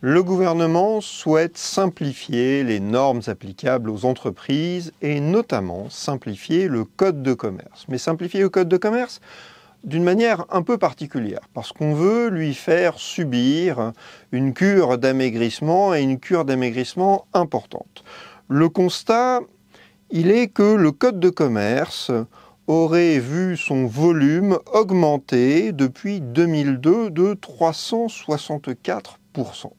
Le gouvernement souhaite simplifier les normes applicables aux entreprises et notamment simplifier le code de commerce. Mais simplifier le code de commerce d'une manière un peu particulière, parce qu'on veut lui faire subir une cure d'amaigrissement et une cure d'amaigrissement importante. Le constat, il est que le Code de commerce aurait vu son volume augmenter depuis 2002 de 364%.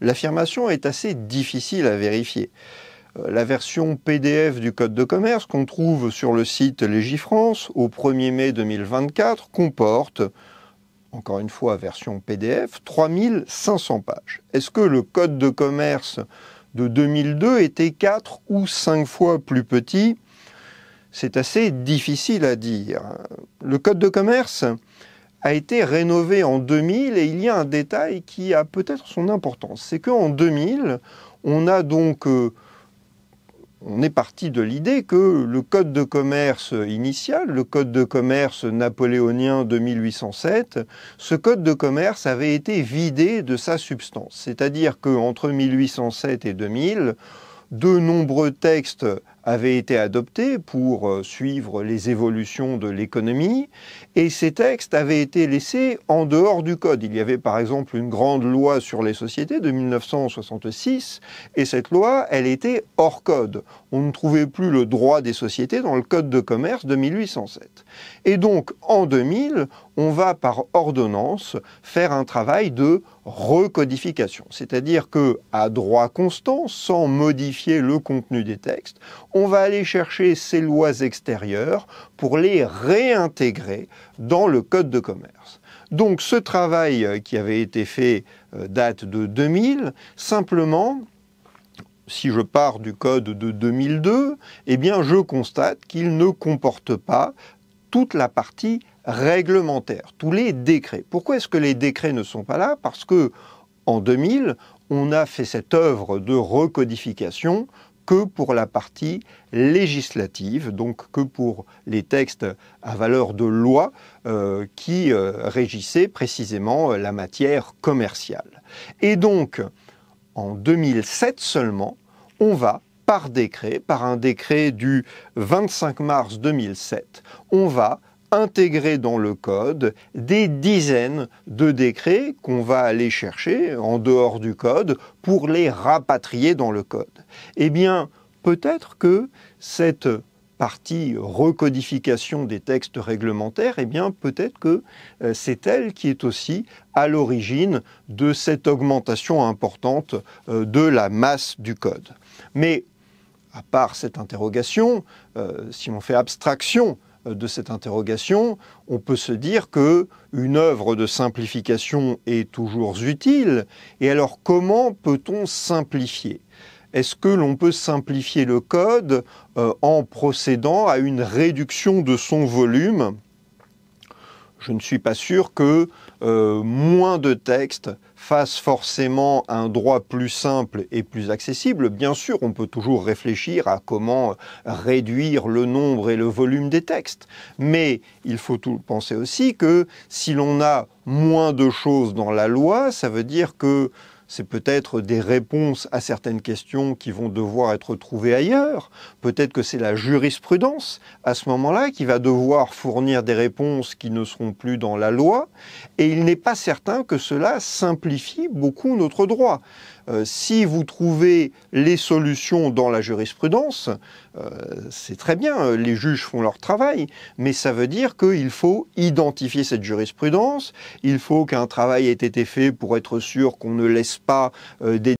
L'affirmation est assez difficile à vérifier. Euh, la version PDF du Code de commerce qu'on trouve sur le site Légifrance au 1er mai 2024 comporte, encore une fois version PDF, 3500 pages. Est-ce que le Code de commerce de 2002 était 4 ou 5 fois plus petit. C'est assez difficile à dire. Le Code de commerce a été rénové en 2000 et il y a un détail qui a peut-être son importance. C'est qu'en 2000, on a donc... Euh, on est parti de l'idée que le code de commerce initial, le code de commerce napoléonien de 1807, ce code de commerce avait été vidé de sa substance. C'est-à-dire qu'entre 1807 et 2000, de nombreux textes avaient été adoptés pour euh, suivre les évolutions de l'économie, et ces textes avaient été laissés en dehors du Code. Il y avait par exemple une grande loi sur les sociétés de 1966, et cette loi, elle était hors Code. On ne trouvait plus le droit des sociétés dans le Code de commerce de 1807. Et donc, en 2000, on va par ordonnance faire un travail de recodification, c'est-à-dire que à droit constant, sans modifier le contenu des textes, on va aller chercher ces lois extérieures pour les réintégrer dans le Code de commerce. Donc ce travail euh, qui avait été fait euh, date de 2000, simplement, si je pars du Code de 2002, eh bien je constate qu'il ne comporte pas toute la partie réglementaire, tous les décrets. Pourquoi est-ce que les décrets ne sont pas là Parce que en 2000, on a fait cette œuvre de recodification que pour la partie législative, donc que pour les textes à valeur de loi euh, qui euh, régissaient précisément euh, la matière commerciale. Et donc, en 2007 seulement, on va par décret, par un décret du 25 mars 2007, on va intégrer dans le code des dizaines de décrets qu'on va aller chercher en dehors du code pour les rapatrier dans le code. Eh bien, peut-être que cette partie recodification des textes réglementaires, eh bien peut-être que euh, c'est elle qui est aussi à l'origine de cette augmentation importante euh, de la masse du code. Mais à part cette interrogation, euh, si on fait abstraction euh, de cette interrogation, on peut se dire qu'une œuvre de simplification est toujours utile. Et alors comment peut-on simplifier Est-ce que l'on peut simplifier le code euh, en procédant à une réduction de son volume je ne suis pas sûr que euh, moins de textes fassent forcément un droit plus simple et plus accessible. Bien sûr, on peut toujours réfléchir à comment réduire le nombre et le volume des textes, mais il faut tout penser aussi que si l'on a moins de choses dans la loi, ça veut dire que c'est peut-être des réponses à certaines questions qui vont devoir être trouvées ailleurs. Peut-être que c'est la jurisprudence à ce moment-là qui va devoir fournir des réponses qui ne seront plus dans la loi. Et il n'est pas certain que cela simplifie beaucoup notre droit. Euh, si vous trouvez les solutions dans la jurisprudence, euh, c'est très bien, les juges font leur travail, mais ça veut dire qu'il faut identifier cette jurisprudence, il faut qu'un travail ait été fait pour être sûr qu'on ne laisse pas euh, des